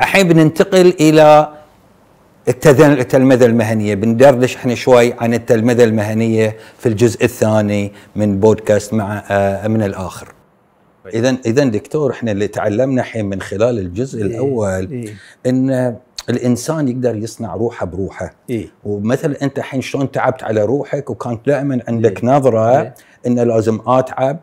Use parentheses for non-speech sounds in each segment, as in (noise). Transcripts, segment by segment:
الحين بننتقل الى التلمذة المهنية بندردش احنا شوي عن التلمذة المهنية في الجزء الثاني من بودكاست مع آه، من الآخر إذا طيب. إذا دكتور احنا اللي تعلمنا الحين من خلال الجزء إيه الأول إيه إن الانسان يقدر يصنع روحه بروحه إيه؟ ومثل انت الحين شلون تعبت على روحك وكانت دائما عندك إيه؟ نظره إيه؟ ان لازم اتعب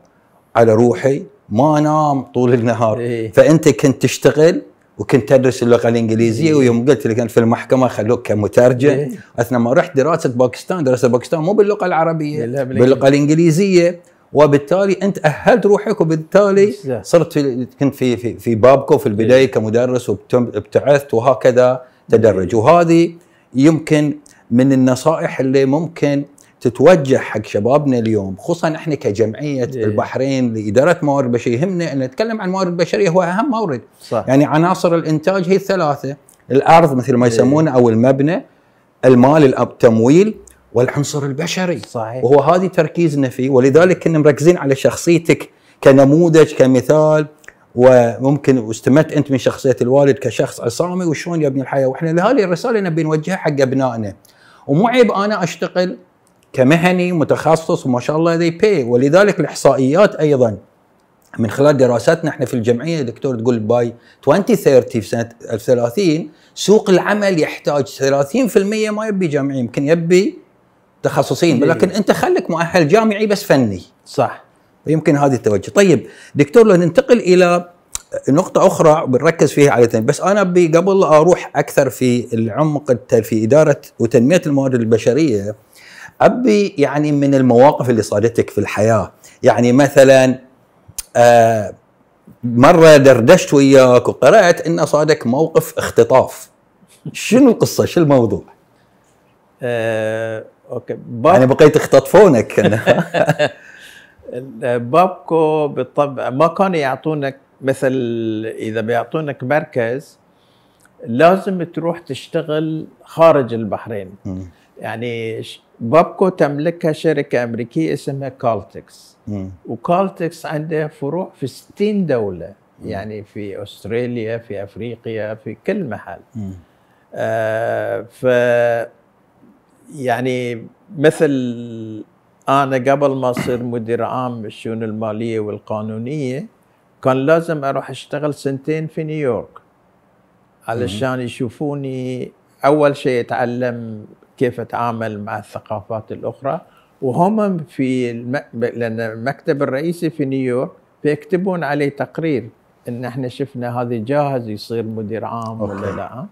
على روحي ما انام طول النهار إيه؟ فانت كنت تشتغل وكنت ادرس اللغه الانجليزيه إيه. ويوم قلت لك في المحكمه خلوك كمترجم إيه. اثناء ما رحت دراسه باكستان دراسه باكستان مو باللغه العربيه باللغه الانجليزيه وبالتالي انت اهلت روحك وبالتالي صرت في كنت في في, في بابكو في البدايه إيه. كمدرس وابتعثت وهكذا تدرج وهذه يمكن من النصائح اللي ممكن تتوجه حق شبابنا اليوم خصوصا احنا كجمعيه إيه. البحرين لاداره موارد بشريه يهمنا ان نتكلم عن موارد بشريه هو اهم مورد صح. يعني عناصر الانتاج هي الثلاثه الارض مثل ما إيه. يسمونه إيه. او المبنى المال التمويل والعنصر البشري صحيح وهو هذه تركيزنا فيه ولذلك كنا مركزين على شخصيتك كنموذج كمثال وممكن واستمدت انت من شخصيه الوالد كشخص عصامي وشلون يبني الحياه واحنا لهذه الرساله نبي نوجهها حق ابنائنا ومو عيب انا اشتغل كمهني متخصص وما شاء الله ذي بي ولذلك الاحصائيات ايضا من خلال دراساتنا احنا في الجمعيه دكتور تقول باي 2030 في سنه 2030 سوق العمل يحتاج 30% ما يبي جامعي يمكن يبي متخصصين ولكن انت خليك مؤهل جامعي بس فني صح يمكن هذه التوجه طيب دكتور لو ننتقل الى نقطة أخرى بنركز فيها عادة بس أنا قبل أروح أكثر في العمق في إدارة وتنمية الموارد البشرية عبي يعني من المواقف اللي صادتك في الحياه يعني مثلا آه مره دردشت وياك وقرات ان صادك موقف اختطاف شنو القصه شو الموضوع آه، اوكي باب... يعني بقيت اختطفونك (laughs) بابكو بالطبع ما كانوا يعطونك مثل اذا بيعطونك مركز لازم تروح تشتغل خارج البحرين م. يعني بابكو تملكها شركة أمريكية اسمها كالتكس وكالتكس عندها فروع في 60 دولة يعني في أستراليا في أفريقيا في كل محل آه ف يعني مثل أنا قبل ما أصير مدير عام الشؤون المالية والقانونية كان لازم أروح أشتغل سنتين في نيويورك علشان يشوفوني أول شيء أتعلم كيف اتعامل مع الثقافات الاخرى وهم في الم... لان المكتب الرئيسي في نيويورك فيكتبون عليه تقرير ان احنا شفنا هذا جاهز يصير مدير عام ولا لا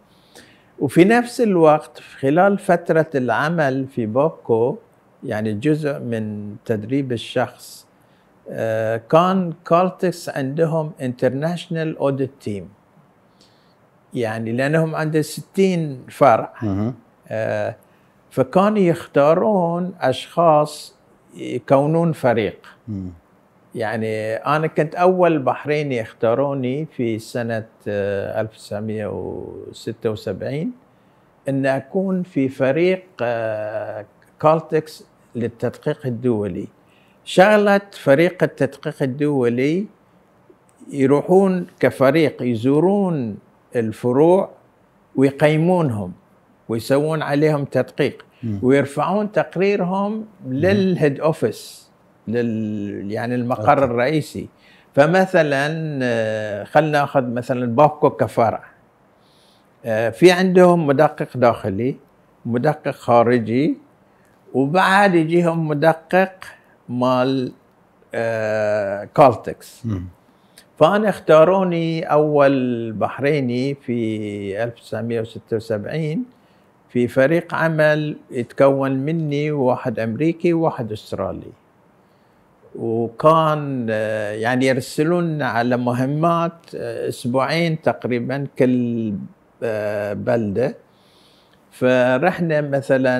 وفي نفس الوقت خلال فتره العمل في بوكو يعني جزء من تدريب الشخص آه، كان كالتكس عندهم انترناشنال اوديت تيم يعني لانهم عنده 60 فرع فكان يختارون اشخاص يكونون فريق يعني انا كنت اول بحريني اختاروني في سنه 1976 آه، ان اكون في فريق كالتكس آه، للتدقيق الدولي شغله فريق التدقيق الدولي يروحون كفريق يزورون الفروع ويقيمونهم ويسوون عليهم تدقيق ويرفعون تقريرهم للهيد اوفيس لل يعني المقر الرئيسي فمثلا آه، خلينا ناخذ مثلا بابكو كفاره آه، في عندهم مدقق داخلي مدقق خارجي وبعد يجيهم مدقق مال كالتكس آه، فانا اختاروني اول بحريني في 1976 في فريق عمل يتكون مني وواحد امريكي وواحد استرالي وكان آه، يعني يرسلون على مهمات آه، اسبوعين تقريبا كل آه، بلده فرحنا مثلا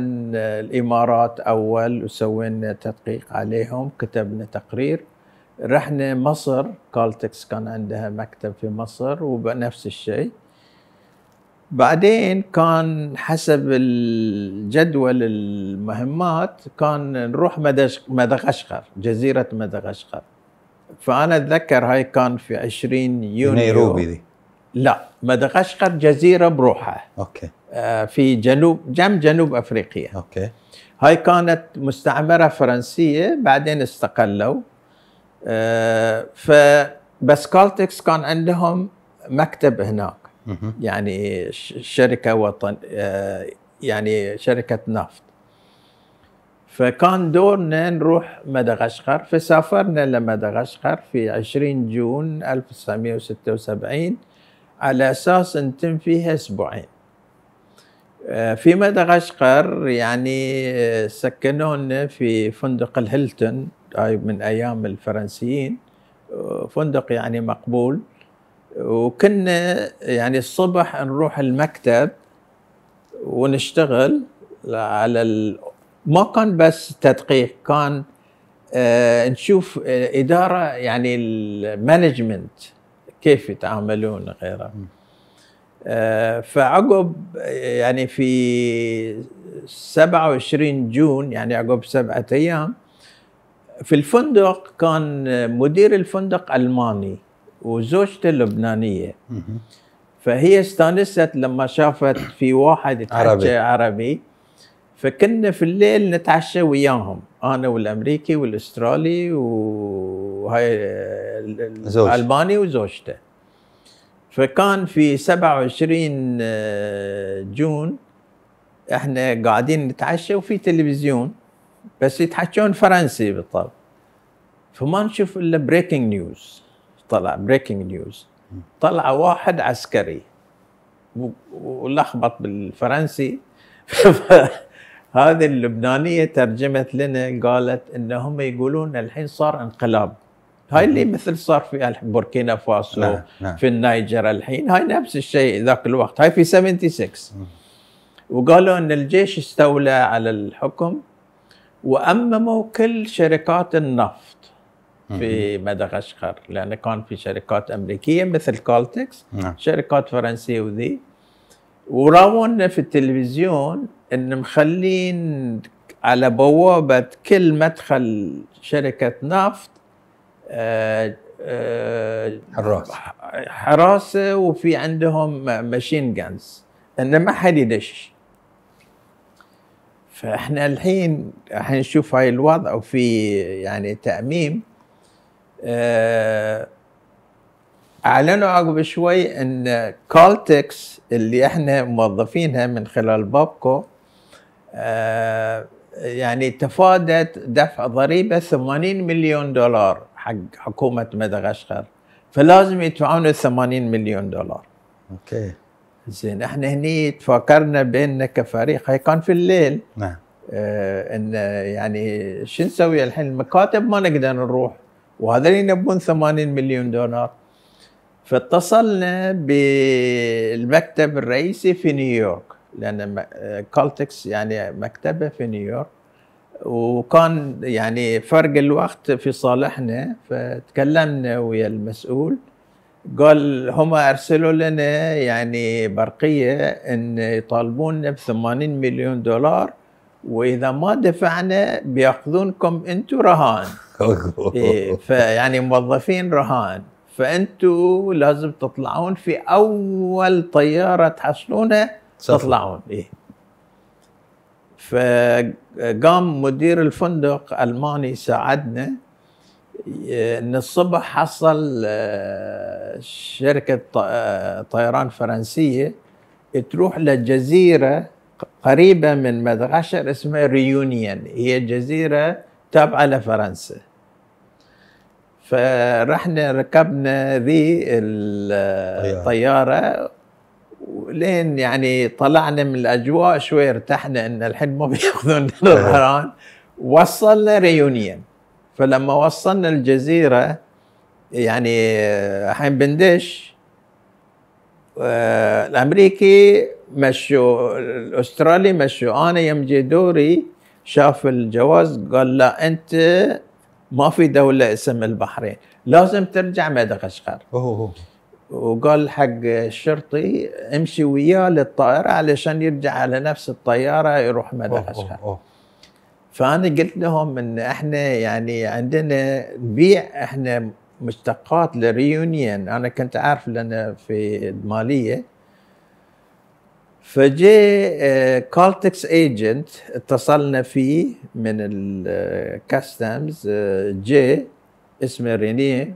الامارات اول وسوينا تدقيق عليهم كتبنا تقرير رحنا مصر كالتكس كان عندها مكتب في مصر وبنفس الشيء بعدين كان حسب الجدول المهمات كان نروح مدغشقر جزيرة مدغشقر فأنا أتذكر هاي كان في 20 يونيو نيروبي دي لا مدغشقر جزيرة بروحها أوكي آه في جنوب جنب جنوب أفريقيا أوكي هاي كانت مستعمرة فرنسية بعدين استقلوا آه فبس كالتكس كان عندهم مكتب هناك يعني شركه وطن آه، يعني شركه نفط فكان دورنا نروح مدغشقر فسافرنا لمدغشقر في 20 جون 1976 على اساس نتم فيها اسبوعين آه، في مدغشقر يعني آه، سكنونا في فندق الهيلتون من ايام الفرنسيين فندق يعني مقبول وكنا يعني الصبح نروح المكتب ونشتغل على ال... ما كان بس تدقيق كان آه نشوف آه إدارة يعني المانجمنت كيف يتعاملون غيره آه فعقب يعني في 27 جون يعني عقب سبعة أيام في الفندق كان مدير الفندق ألماني وزوجته اللبنانيه فهي استانست لما شافت في واحد يتحكى عربي. عربي فكنا في الليل نتعشى وياهم انا والامريكي والاسترالي وهاي الالماني وزوجته فكان في 27 آه، جون احنا قاعدين نتعشى وفي تلفزيون بس يتحكون فرنسي بالطبع فما نشوف الا بريكنج نيوز طلع بريكنج نيوز طلع واحد عسكري ولخبط بالفرنسي (laughs) هذه اللبنانيه ترجمت لنا قالت ان هم يقولون الحين صار انقلاب هاي اللي مثل صار في بوركينا فاسو نعم. نعم. في النيجر الحين هاي نفس الشيء ذاك الوقت هاي في 76 وقالوا ان الجيش استولى على الحكم وامموا كل شركات النفط في مدغشقر لأنه كان في شركات أمريكية مثل كالتكس نعم. شركات فرنسية وذي وراونا في التلفزيون أن مخلين على بوابة كل مدخل شركة نفط حراس آه، آه، حراسة حراسة وفي عندهم ماشين جانز انه ما حد يدش فاحنا الحين نشوف هاي الوضع وفي يعني تأميم آه، اعلنوا عقب شوي ان كالتكس اللي احنا موظفينها من خلال بابكو آه، يعني تفادت دفع ضريبه 80 مليون دولار حق حكومه مدغشقر فلازم يدفعون 80 مليون دولار اوكي زين احنا هني تفاكرنا بيننا كفريق هاي كان في الليل نعم آه ان يعني شو نسوي الحين المكاتب ما نقدر نروح وهذول ينبون 80 مليون دولار فاتصلنا بالمكتب الرئيسي في نيويورك لان كالتكس يعني مكتبه في نيويورك وكان يعني فرق الوقت في صالحنا فتكلمنا ويا المسؤول قال هم ارسلوا لنا يعني برقيه ان يطالبوننا ب 80 مليون دولار واذا ما دفعنا بياخذونكم انتم رهان إيه، فيعني موظفين رهان فانتوا لازم تطلعون في اول طياره تحصلونها تطلعون ايه فقام مدير الفندق الماني ساعدنا ان الصبح حصل آه، شركه آه، طيران فرنسيه تروح لجزيره قريبه من مدغشقر اسمها ريونيون هي جزيره تابعه لفرنسا فرحنا ركبنا ذي الطياره لين يعني طلعنا من الاجواء شوي ارتحنا ان الحين ما (laughs) بياخذون الظهران وصلنا ريونيون فلما وصلنا الجزيره يعني الحين بندش آه، الامريكي مشوا الاسترالي مشوا انا يم دوري شاف الجواز قال لا انت ما في دولة اسم البحرين لازم ترجع مدغشقر وقال حق الشرطي امشي وياه للطائرة علشان يرجع على نفس الطيارة يروح مدغشقر فأنا قلت لهم إن إحنا يعني عندنا نبيع إحنا مشتقات لريونيون أنا كنت عارف لأن في المالية فجاء كالتكس آه، ايجنت اتصلنا فيه من الكاستمز آه، آه، جاء اسمه رينيه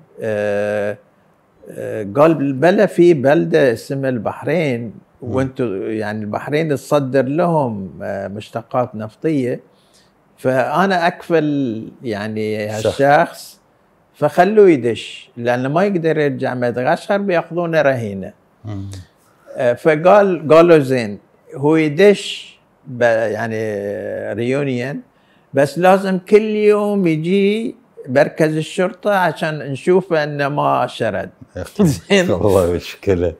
قال بلا في بلده اسمها البحرين وانتم يعني البحرين تصدر لهم مشتقات نفطيه فانا اكفل يعني هالشخص فخلوه يدش لانه ما يقدر يرجع مدغشقر بياخذونه رهينه فقال قالوا زين هو يدش يعني ريونيون بس لازم كل يوم يجي مركز الشرطه عشان نشوف انه ما شرد (laughs) زين والله مشكله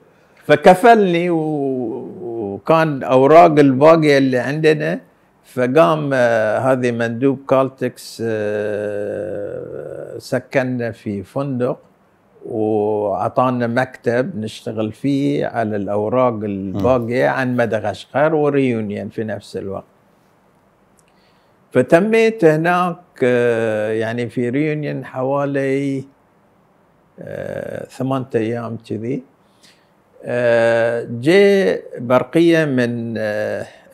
فكفلني وكان اوراق الباقيه اللي عندنا فقام آه، هذه مندوب كالتكس آه، سكننا في فندق واعطانا مكتب نشتغل فيه على الاوراق الباقيه عن مدغشقر وريونيون في نفس الوقت فتميت هناك آه، يعني في ريونيون حوالي آه، ثمان أيام كذي آه، جاء برقية من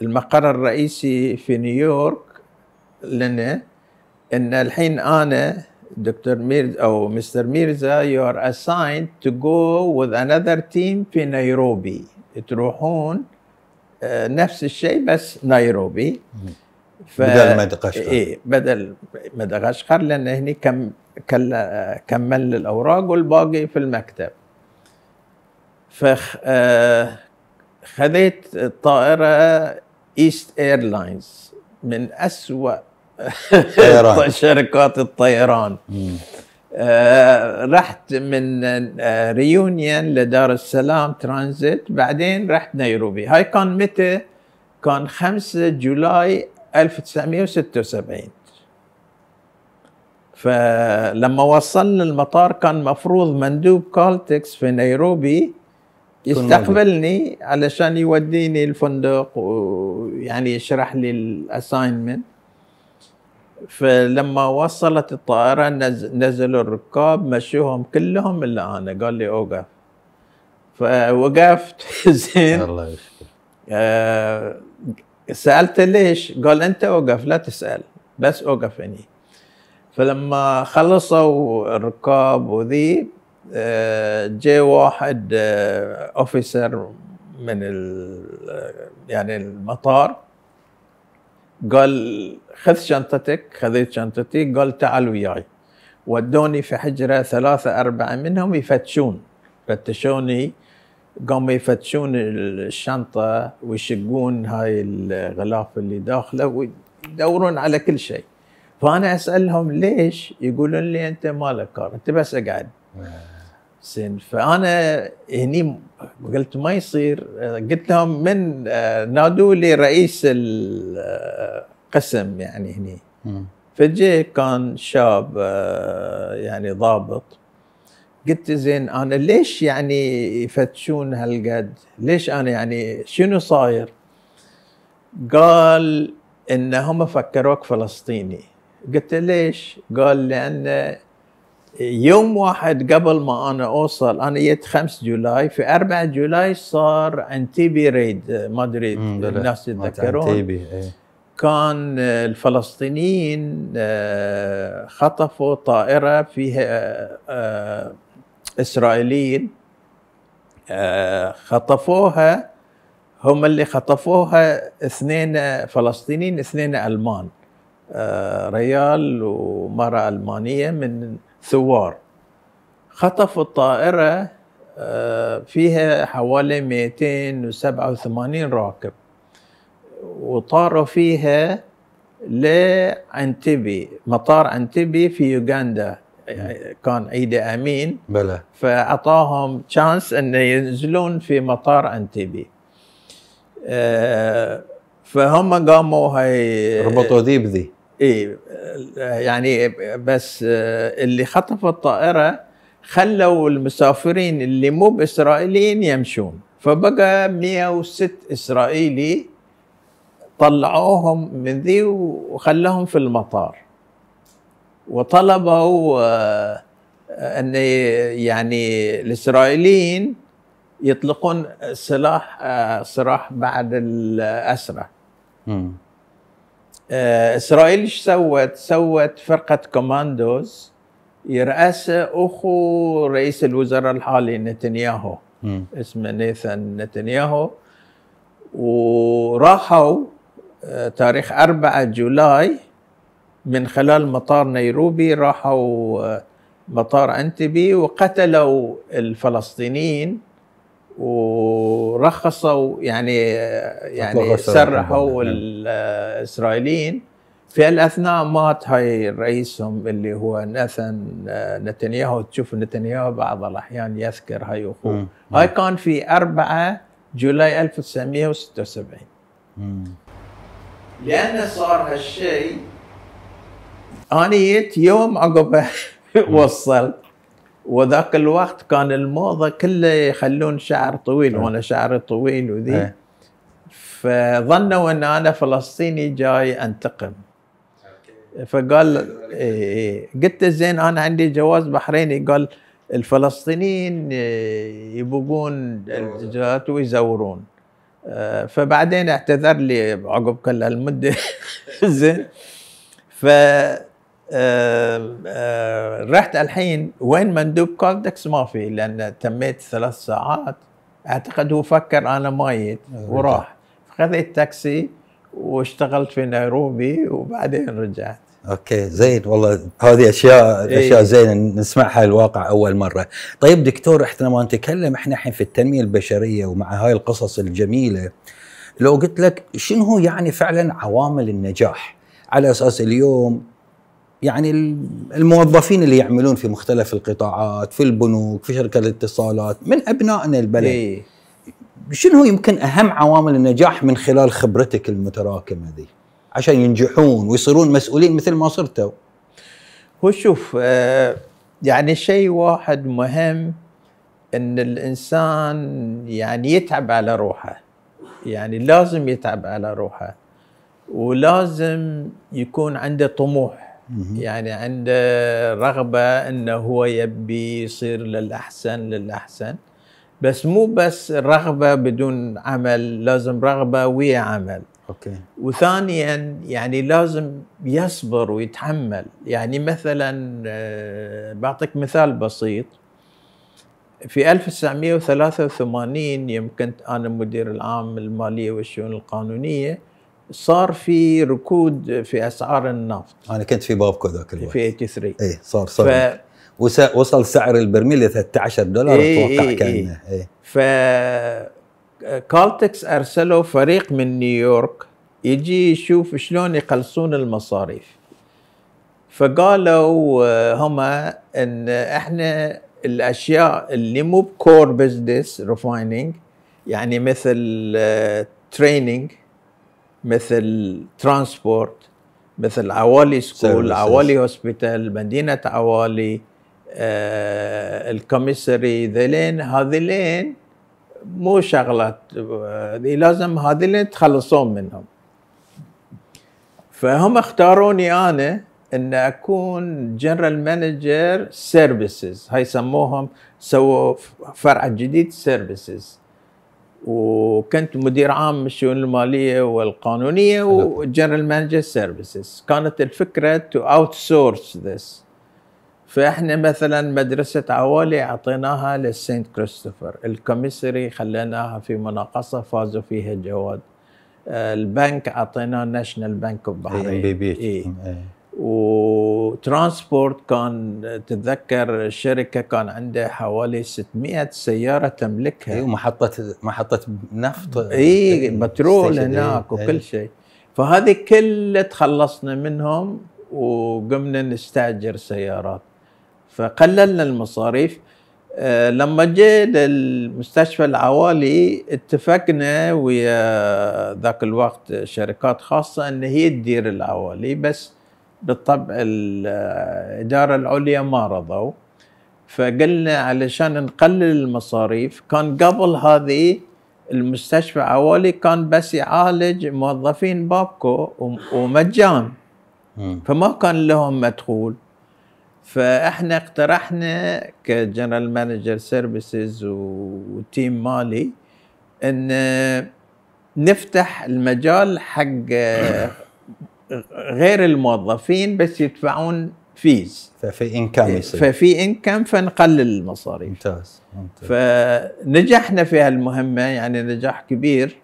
المقر الرئيسي في نيويورك لنا ان الحين انا دكتور ميرزا او مستر ميرزا يو ار اسايند تو جو وذ انذر تيم في نيروبي تروحون نفس الشيء بس نيروبي ف... بدل مدغشقر ايه بدل مدغشقر لان هني كم كمل الاوراق والباقي في المكتب ف آه، خذيت الطائره ايست ايرلاينز من اسوا الطيران. (laughs) شركات الطيران آه، رحت من ريونيون آه، لدار السلام ترانزيت بعدين رحت نيروبي هاي كان متى كان 5 جولاي 1976 فلما وصلنا المطار كان مفروض مندوب كالتكس في نيروبي يستقبلني علشان يوديني الفندق ويعني يشرح لي الاساينمنت فلما وصلت الطائرة نزلوا الركاب مشوهم كلهم إلا أنا قال لي أوقف فوقفت (laughs) زين الله يشفيك آه سألته ليش قال أنت أوقف لا تسأل بس أوقف هني فلما خلصوا الركاب وذي آه، جاء واحد أوفيسر آه، من يعني المطار قال خذ شنطتك خذيت شنطتي قال تعال وياي ودوني في حجرة ثلاثة أربعة منهم يفتشون فتشوني قاموا يفتشون الشنطة ويشقون هاي الغلاف اللي داخله ويدورون على كل شيء فأنا أسألهم ليش يقولون لي أنت مالك كار أنت بس اقعد آه. زين فانا هني قلت ما يصير قلت لهم من آه، نادوا لي رئيس القسم يعني هني فجاء كان شاب آه، يعني ضابط قلت زين انا ليش يعني يفتشون هالقد؟ ليش انا يعني شنو صاير؟ قال ان هم فكروك فلسطيني قلت ليش؟ قال لان يوم واحد قبل ما انا اوصل انا جيت 5 جولاي في 4 جولاي صار انتيبي ريد ما ادري الناس يتذكرون إيه. كان الفلسطينيين آه، خطفوا طائره فيها آه، آه، اسرائيليين خطفوها هم اللي خطفوها اثنين فلسطينيين اثنين المان ريال ومراه المانيه من ثوار خطفوا الطائرة آه، فيها حوالي 287 راكب وطاروا فيها لأنتبي مطار أنتبي في يوغندا كان عيد امين بلى فاعطاهم تشانس ان ينزلون في مطار انتبي آه، فهم قاموا هاي ربطوا ذي بذي ايه يعني بس اللي خطف الطائره خلوا المسافرين اللي مو باسرائيليين يمشون فبقى 106 اسرائيلي طلعوهم من ذي وخلوهم في المطار وطلبوا آه، ان يعني الاسرائيليين يطلقون سلاح آه، سراح بعد الاسرى آه، اسرائيل ايش سوت؟ سوت فرقه كوماندوز يرأسها اخو رئيس الوزراء الحالي نتنياهو م. اسمه نيثان نتنياهو وراحوا آه، تاريخ 4 جولاي من خلال مطار نيروبي راحوا آه، مطار انتبي وقتلوا الفلسطينيين ورخصوا يعني يعني سرحوا نعم. الاسرائيليين في الاثناء مات هاي رئيسهم اللي هو ناثن آه، نتنياهو تشوف نتنياهو بعض الاحيان يذكر هاي اخوه هاي كان في 4 جولاي 1976 لان صار هالشيء انا جيت يوم عقبه (laughs) وصلت وذاك الوقت كان الموضه كله يخلون شعر طويل إيه. وانا شعري طويل وذي إيه. فظنوا ان انا فلسطيني جاي انتقم فقال إيه، قلت زين انا عندي جواز بحريني قال الفلسطينيين يبقون الجهات ويزورون آه، فبعدين اعتذر لي عقب كل هالمده (laughs) زين ف آه، آه، رحت الحين وين مندوب كولدكس ما في لان تميت ثلاث ساعات اعتقد هو فكر انا ميت وراح خذيت تاكسي واشتغلت في نيروبي وبعدين رجعت اوكي زين والله هذه اشياء إيه. اشياء زينه نسمعها الواقع اول مره. طيب دكتور احنا ما نتكلم احنا الحين في التنميه البشريه ومع هاي القصص الجميله لو قلت لك شنو يعني فعلا عوامل النجاح؟ على اساس اليوم يعني الموظفين اللي يعملون في مختلف القطاعات في البنوك في شركه الاتصالات من ابنائنا البلد إيه؟ شنو يمكن اهم عوامل النجاح من خلال خبرتك المتراكمه ذي عشان ينجحون ويصيرون مسؤولين مثل ما صرتوا هو شوف آه، يعني شيء واحد مهم ان الانسان يعني يتعب على روحه يعني لازم يتعب على روحه ولازم يكون عنده طموح يعني عنده رغبة أنه هو يبي يصير للأحسن للأحسن بس مو بس رغبة بدون عمل لازم رغبة ويا عمل أوكي. وثانيا يعني لازم يصبر ويتحمل يعني مثلا آه، بعطيك مثال بسيط في 1983 يوم كنت أنا مدير العام المالية والشؤون القانونية صار في ركود في اسعار النفط انا كنت في بابكو ذاك الوقت في 83 اي صار صار ف... وصل سعر البرميل ل 13 دولار إيه، اتوقع إيه كان إيه. إيه. ف كالتكس ارسلوا فريق من نيويورك يجي يشوف شلون يقلصون المصاريف فقالوا آه، هما ان احنا الاشياء اللي مو بكور بزنس ريفايننج يعني مثل تريننج آه، مثل ترانسبورت مثل عوالي سكول عوالي هوسبيتال مدينة عوالي آه الكوميسري ذيلين هذيلين مو شغلات آه، لازم هذيلين تخلصون منهم فهم اختاروني انا ان اكون جنرال مانجر سيرفيسز هاي سموهم سووا فرع جديد سيرفيسز وكنت مدير عام الشؤون الماليه والقانونيه وجنرال مانجر سيرفيسز كانت الفكره تو اوت سورس ذس فاحنا مثلا مدرسه عوالي اعطيناها للسنت كريستوفر الكوميسري خليناها في مناقصه فازوا فيها جواد آه، البنك اعطيناه ناشونال بنك اوف بحرين وترانسبورت كان تتذكر الشركه كان عندها حوالي 600 سياره تملكها اي ومحطه محطه نفط اي بترول إيه. هناك وكل إيه. شيء فهذه كلها تخلصنا منهم وقمنا نستاجر سيارات فقللنا المصاريف آه، لما جاء للمستشفى العوالي اتفقنا ويا ذاك الوقت شركات خاصة ان هي تدير العوالي بس بالطبع الإدارة العليا ما رضوا فقلنا علشان نقلل المصاريف كان قبل هذه المستشفى عوالي كان بس يعالج موظفين بابكو ومجان فما كان لهم مدخول فاحنا اقترحنا كجنرال مانجر سيرفيسز وتيم مالي ان نفتح المجال حق (coughs) غير الموظفين بس يدفعون فيز ففي انكم يصير ففي انكم فنقلل المصاريف ممتاز, ممتاز. فنجحنا في هالمهمه يعني نجاح كبير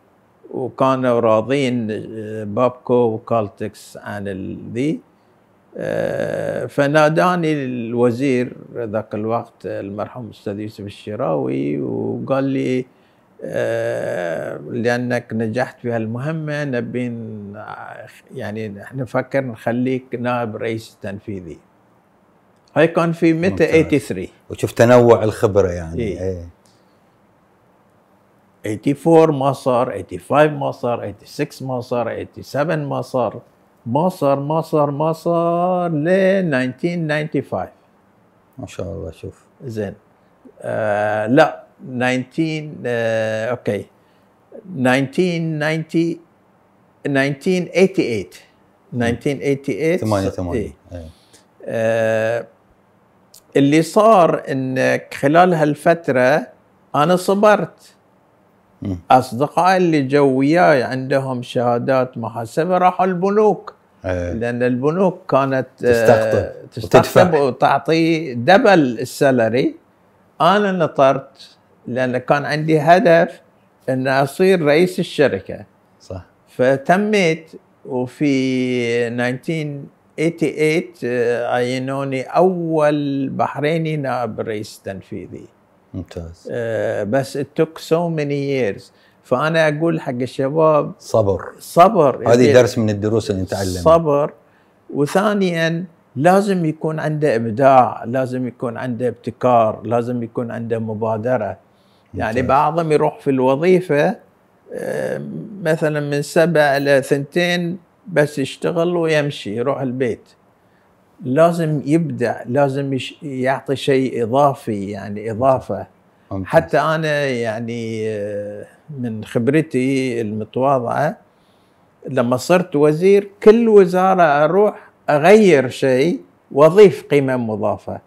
وكانوا راضين بابكو آه، وكالتكس عن ذي آه، فناداني الوزير ذاك الوقت المرحوم الاستاذ يوسف الشراوي وقال لي آه، لانك نجحت في هالمهمه نبي يعني احنا نفكر نخليك نائب رئيس تنفيذي هاي كان في متى 83 وشوف تنوع الخبره يعني إيه. إيه. 84 ما صار 85 ما صار 86 ما صار 87 ما صار ما صار ما صار ما صار ل 1995 ما شاء الله شوف زين آه لا 19 اوكي 1990 1988 1988 88 اللي صار ان خلال هالفتره انا صبرت اصدقائي اللي جو وياي عندهم شهادات محاسبه راحوا البنوك إيه. لان البنوك كانت تستقطب آه، تستقطب وتعطي دبل السالري انا نطرت لان كان عندي هدف ان اصير رئيس الشركه صح فتميت وفي 1988 آه، عينوني اول بحريني نائب رئيس تنفيذي ممتاز آه، بس it took so many years فانا اقول حق الشباب صبر صبر هذه درس من الدروس اللي نتعلمها صبر وثانيا لازم يكون عنده ابداع لازم يكون عنده ابتكار لازم يكون عنده مبادره يعني بعضهم يروح في الوظيفة آه، مثلا من سبع إلى ثنتين بس يشتغل ويمشي يروح البيت لازم يبدع لازم يعطي شيء إضافي يعني إضافة ممتاز. حتى أنا يعني آه، من خبرتي المتواضعة لما صرت وزير كل وزارة أروح أغير شيء وأضيف قيمة مضافة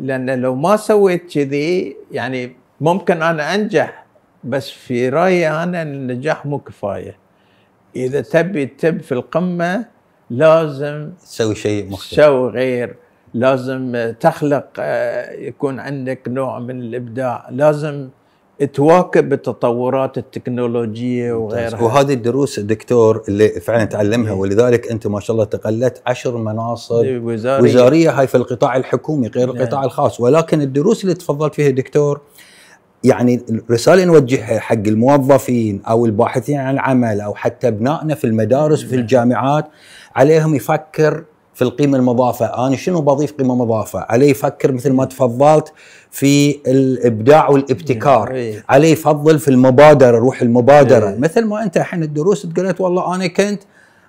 لأن لو ما سويت كذي يعني ممكن أنا أنجح بس في رأيي أنا النجاح مو كفاية إذا تبي تب في القمة لازم تسوي شيء مختلف تسوي غير لازم تخلق آه، يكون عندك نوع من الإبداع لازم تواكب التطورات التكنولوجيه وغيرها وهذه الدروس الدكتور اللي فعلا تعلمها إيه. ولذلك انت ما شاء الله تقلت عشر مناصب وزارية. وزاريه هاي في القطاع الحكومي غير إيه. القطاع الخاص ولكن الدروس اللي تفضلت فيها دكتور يعني الرساله اللي نوجهها حق الموظفين او الباحثين عن العمل او حتى ابنائنا في المدارس وفي الجامعات عليهم يفكر في القيمه المضافه، انا شنو بضيف قيمه مضافه؟ عليه يفكر مثل ما تفضلت في الابداع والابتكار، إيه. عليه يفضل في المبادره، روح المبادره، إيه. مثل ما انت الحين الدروس تقول والله انا كنت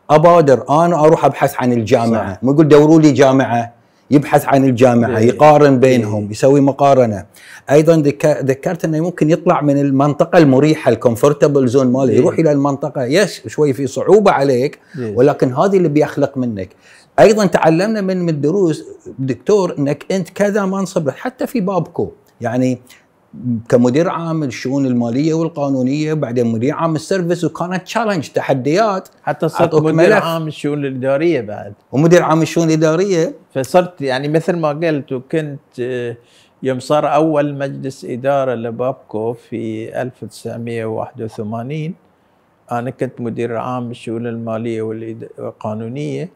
ابادر، انا اروح ابحث عن الجامعه، ما يقول دوروا لي جامعه يبحث عن الجامعه إيه. يقارن إيه. بينهم يسوي مقارنه ايضا ذكرت انه ممكن يطلع من المنطقه المريحه الكومفورتبل زون ماله إيه. يروح الى المنطقه يس شوي في صعوبه عليك ولكن هذه اللي بيخلق منك ايضا تعلمنا من الدروس دكتور انك انت كذا منصب حتى في بابكو يعني كمدير عام الشؤون الماليه والقانونيه وبعدين مدير عام السيرفس وكانت تشالنج تحديات حتى صرت مدير عام الشؤون الاداريه بعد ومدير عام الشؤون الاداريه فصرت يعني مثل ما قلت وكنت آه، يوم صار اول مجلس اداره لبابكو في 1981 انا كنت مدير عام الشؤون الماليه والقانونيه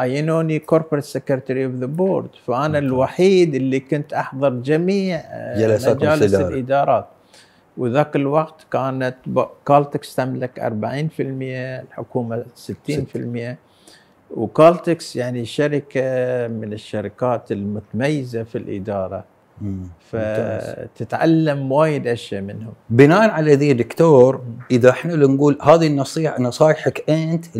عينوني كوربريت سكرتري اوف ذا بورد فانا الوحيد اللي كنت احضر جميع آه، مجالس الادارات وذاك الوقت كانت كالتكس تملك 40% الحكومه 60% وكالتكس يعني شركه من الشركات المتميزه في الاداره مم. فتتعلم وايد اشياء منهم بناء على ذي دكتور اذا احنا نقول هذه النصيحه نصايحك انت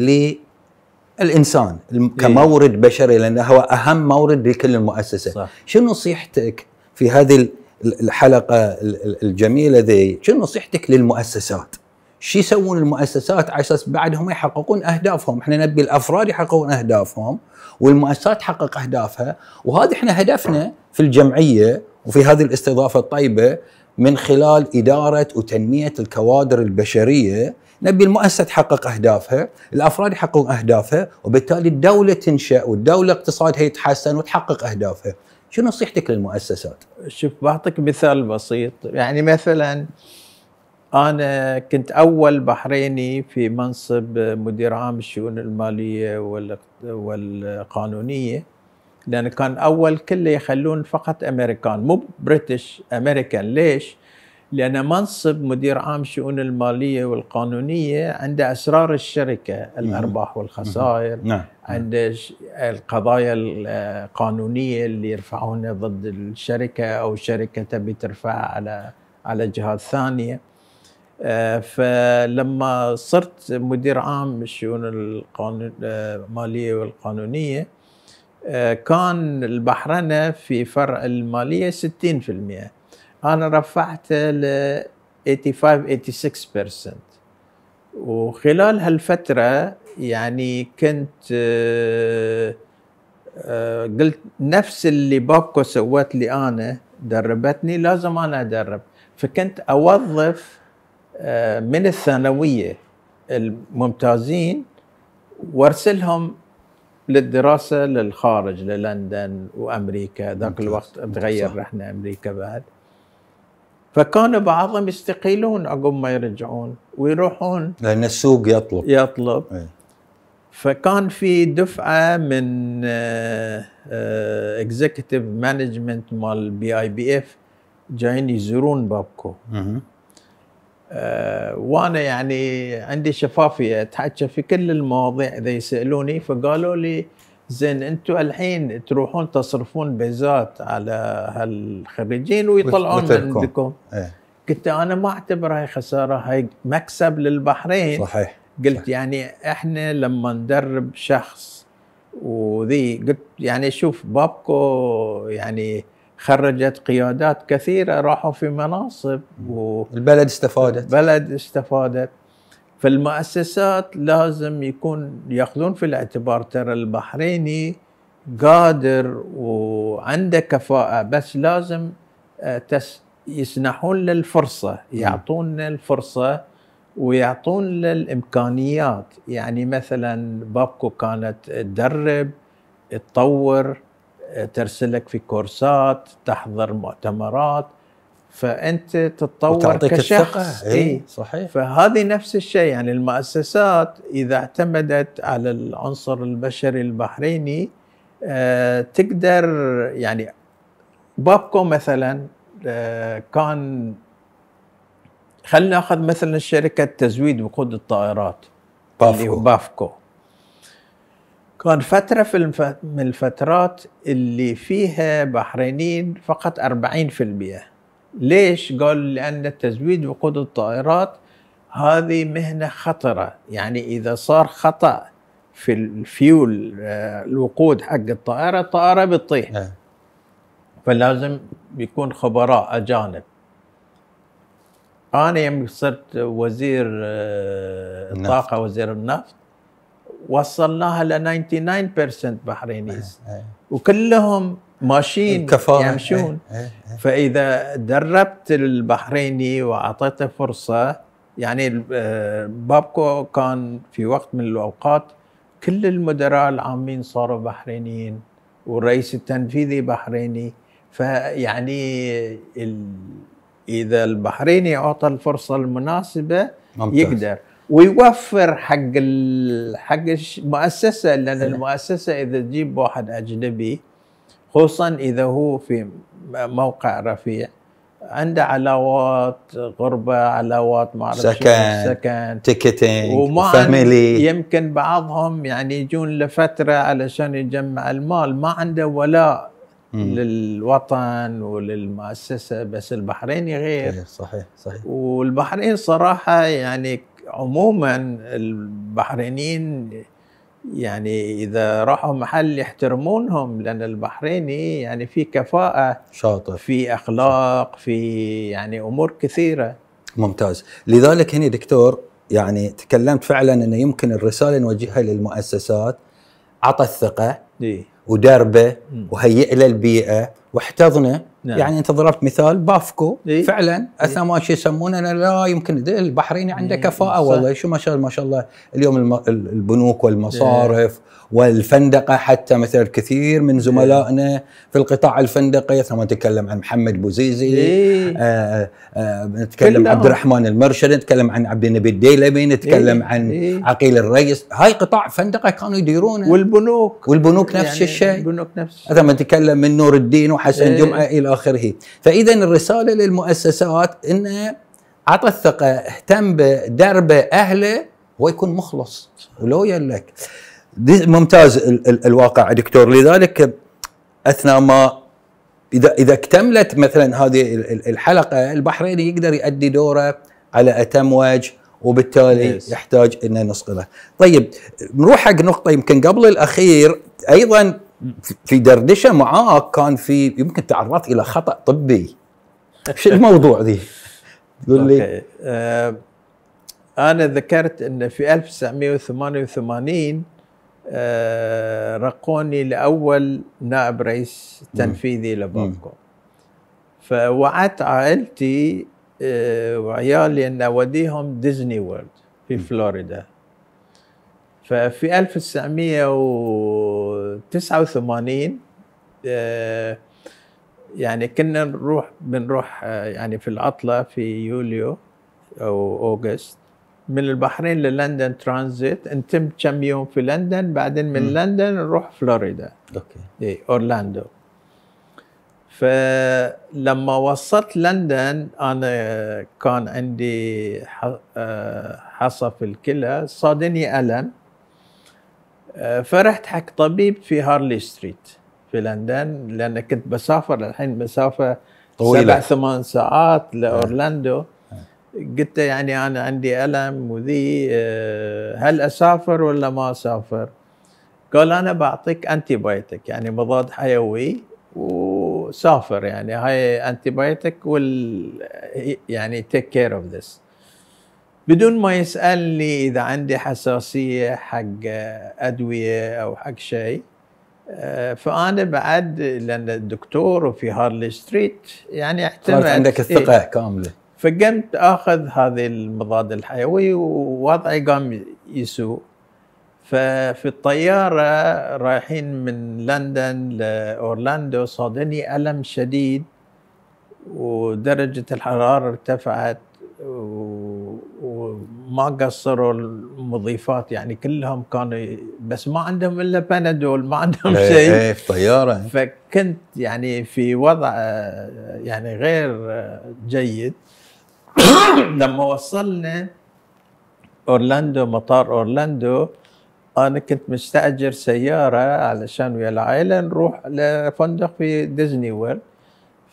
الانسان إيه. كمورد بشري لانه هو اهم مورد لكل المؤسسه صح. شنو نصيحتك في هذه الحلقه الجميله ذي شنو نصيحتك للمؤسسات شو يسوون المؤسسات على اساس بعدهم يحققون اهدافهم، احنا نبي الافراد يحققون اهدافهم والمؤسسات تحقق اهدافها، وهذا احنا هدفنا في الجمعيه وفي هذه الاستضافه الطيبه من خلال اداره وتنميه الكوادر البشريه نبي المؤسسه تحقق اهدافها، الافراد يحققون اهدافها، وبالتالي الدوله تنشا والدوله اقتصادها يتحسن وتحقق اهدافها. شو نصيحتك للمؤسسات؟ شوف بعطيك مثال بسيط، يعني مثلا انا كنت اول بحريني في منصب مدير عام الشؤون الماليه والقانونيه لان كان اول كله يخلون فقط امريكان مو بريتش امريكان ليش؟ لأن منصب مدير عام شؤون المالية والقانونية عند أسرار الشركة الأرباح والخسائر نعم. نعم. عند القضايا القانونية اللي يرفعونها ضد الشركة أو شركة تبي ترفع على على جهات ثانية آه، فلما صرت مدير عام الشؤون آه، آه، المالية والقانونية كان البحرنة في فرع المالية 60% انا رفعته ل 85 86% وخلال هالفتره يعني كنت آه، آه، قلت نفس اللي بابكو سوت لي انا دربتني لازم انا ادرب فكنت اوظف آه، من الثانويه الممتازين وارسلهم للدراسه للخارج للندن وامريكا ذاك الوقت تغير رحنا امريكا بعد فكانوا بعضهم يستقيلون عقب ما يرجعون ويروحون لان السوق يطلب يطلب أي. فكان في دفعه من اكزكتيف آه، مانجمنت آه، مال بي اي بي اف جايين يزورون بابكو أه وانا يعني عندي شفافيه اتحكى في كل المواضيع اذا يسالوني فقالوا لي زين انتم الحين تروحون تصرفون بيزات على هالخريجين ويطلعون من عندكم ايه. قلت انا ما اعتبر هاي خساره هاي مكسب للبحرين صحيح قلت صحيح. يعني احنا لما ندرب شخص وذي قلت يعني شوف بابكو يعني خرجت قيادات كثيره راحوا في مناصب و البلد استفادت البلد استفادت فالمؤسسات لازم يكون ياخذون في الاعتبار ترى البحريني قادر وعنده كفاءة بس لازم آه، تس يسنحون له الفرصة يعطونا الفرصة ويعطون له الإمكانيات يعني مثلا بابكو كانت تدرب تطور آه، ترسلك في كورسات تحضر مؤتمرات فانت تتطور وتعطيك كشخص اي إيه؟ صحيح فهذه نفس الشيء يعني المؤسسات اذا اعتمدت على العنصر البشري البحريني آه تقدر يعني بابكو مثلا آه كان خلينا ناخذ مثلا شركه تزويد وقود الطائرات بافكو اللي بافكو كان فترة في الف... من الفترات اللي فيها بحرينيين فقط 40% ليش؟ قال لأن التزويد وقود الطائرات هذه مهنة خطرة يعني إذا صار خطأ في الفيول آه، الوقود حق الطائرة الطائرة بتطيح أه. فلازم يكون خبراء أجانب أنا يوم صرت وزير آه، الطاقة وزير النفط وصلناها ل 99% بحرينيز أه. أه. وكلهم ماشيين يمشون إيه،, ايه ايه فاذا دربت البحريني واعطيته فرصه يعني آه، بابكو كان في وقت من الاوقات كل المدراء العامين صاروا بحرينيين والرئيس التنفيذي بحريني فيعني اذا البحريني اعطى الفرصه المناسبه ممتاز. يقدر ويوفر حق حق المؤسسه لان إيه. المؤسسه اذا تجيب واحد اجنبي خصوصا إذا هو في موقع رفيع عنده علاوات غربة علاوات ما سكن سكن تيكتينج وما فاميلي يمكن بعضهم يعني يجون لفترة علشان يجمع المال ما عنده ولاء للوطن وللمؤسسة بس البحريني غير صحيح صحيح والبحرين صراحة يعني عموما البحرينيين يعني اذا راحوا محل يحترمونهم لان البحريني يعني في كفاءه شاطر في اخلاق شاطر. في يعني امور كثيره ممتاز لذلك هنا دكتور يعني تكلمت فعلا انه يمكن الرساله نوجهها للمؤسسات عطى الثقه دي. إيه. ودربه وهيئ له البيئه واحتضنه نعم. يعني انت ضربت مثال بافكو إيه؟ فعلا اثناء ما شو يسمونه لا يمكن البحريني عنده إيه؟ كفاءه والله شو ما شاء ما شاء الله اليوم الم... البنوك والمصارف إيه؟ والفندقه حتى مثلا كثير من زملائنا إيه؟ في القطاع الفندقي اثناء ما نتكلم عن محمد بوزيزي إيه؟ آه، آآ آه، آآ آه، نتكلم عبد الرحمن المرشد نتكلم عن عبد النبي الديلمي نتكلم إيه؟ عن إيه؟ عقيل الريس هاي قطاع فندقه كانوا يديرونه والبنوك والبنوك نفس يعني الشيء البنوك نفس اثناء ما نتكلم من نور الدين وحسن إيه؟ جمعه الى اخره، فاذا الرساله للمؤسسات انه عطى الثقه اهتم بدربه اهله هو يكون مخلص ولو يلك ممتاز ال ال الواقع دكتور لذلك اثناء ما اذا اذا اكتملت مثلا هذه الحلقه البحريني يقدر يؤدي دوره على اتم وجه وبالتالي yes. يحتاج ان نصقله. طيب نروح حق نقطه يمكن قبل الاخير ايضا في دردشه معاك كان في يمكن تعرضت الى خطا طبي شو الموضوع ذي؟ تقول لي آه، انا ذكرت ان في 1988 آه، رقوني لاول نائب رئيس تنفيذي لبابكو فوعدت عائلتي آه، وعيالي ان اوديهم ديزني وورلد في فلوريدا ففي 1900 89 آه، يعني كنا نروح بنروح آه، يعني في العطله في يوليو او اوغست من البحرين للندن ترانزيت نتم كم يوم في لندن بعدين من م. لندن نروح فلوريدا اوكي اي اورلاندو فلما وصلت لندن انا كان عندي آه، حصى في الكلى صادني الم آه، فرحت حق طبيب في هارلي ستريت في لندن لان كنت بسافر الحين مسافه طويله سبع ثمان ساعات آه. لاورلاندو آه. قلت يعني انا عندي الم وذي هل اسافر ولا ما اسافر؟ قال انا بعطيك انتي بايتك يعني مضاد حيوي وسافر يعني هاي انتي بايتك وال يعني تيك كير اوف ذس بدون ما يسألني اذا عندي حساسيه حق ادويه او حق شيء آه، فانا بعد لان الدكتور وفي هارلي ستريت يعني اعتمد عندك إيه. الثقه إيه كامله فقمت اخذ هذه المضاد الحيوي ووضعي قام يسوء ففي الطياره رايحين من لندن لاورلاندو صادني الم شديد ودرجه الحراره ارتفعت وما قصروا المضيفات يعني كلهم كانوا بس ما عندهم الا بنادول ما عندهم إيه، شيء ايه في طياره فكنت يعني في وضع يعني غير جيد لما وصلنا اورلاندو مطار اورلاندو انا كنت مستاجر سياره علشان ويا العائله نروح لفندق في ديزني وورلد